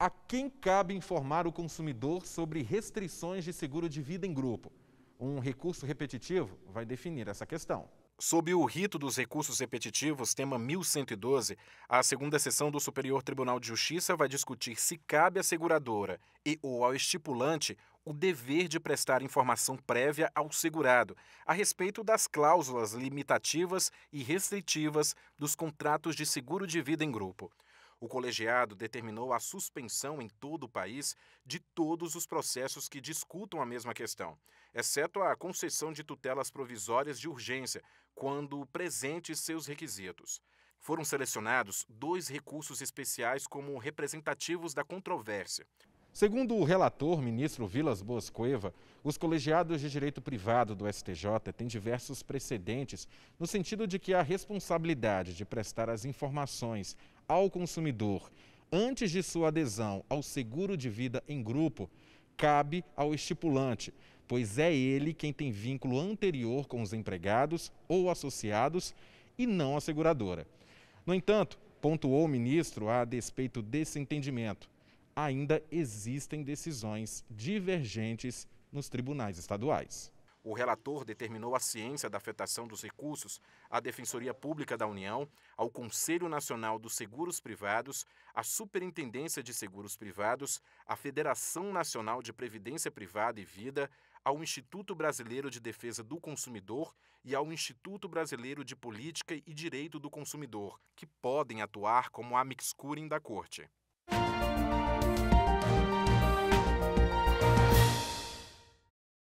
A quem cabe informar o consumidor sobre restrições de seguro de vida em grupo? Um recurso repetitivo vai definir essa questão. Sob o rito dos recursos repetitivos, tema 1112, a segunda sessão do Superior Tribunal de Justiça vai discutir se cabe à seguradora e ou ao estipulante o dever de prestar informação prévia ao segurado a respeito das cláusulas limitativas e restritivas dos contratos de seguro de vida em grupo. O colegiado determinou a suspensão em todo o país de todos os processos que discutam a mesma questão, exceto a concessão de tutelas provisórias de urgência, quando presentes seus requisitos. Foram selecionados dois recursos especiais como representativos da controvérsia. Segundo o relator, ministro Vilas Boas Cueva, os colegiados de direito privado do STJ têm diversos precedentes no sentido de que a responsabilidade de prestar as informações ao consumidor antes de sua adesão ao seguro de vida em grupo cabe ao estipulante, pois é ele quem tem vínculo anterior com os empregados ou associados e não a seguradora. No entanto, pontuou o ministro a despeito desse entendimento, ainda existem decisões divergentes nos tribunais estaduais. O relator determinou a ciência da afetação dos recursos à Defensoria Pública da União, ao Conselho Nacional dos Seguros Privados, à Superintendência de Seguros Privados, à Federação Nacional de Previdência Privada e Vida, ao Instituto Brasileiro de Defesa do Consumidor e ao Instituto Brasileiro de Política e Direito do Consumidor, que podem atuar como a curiae da Corte.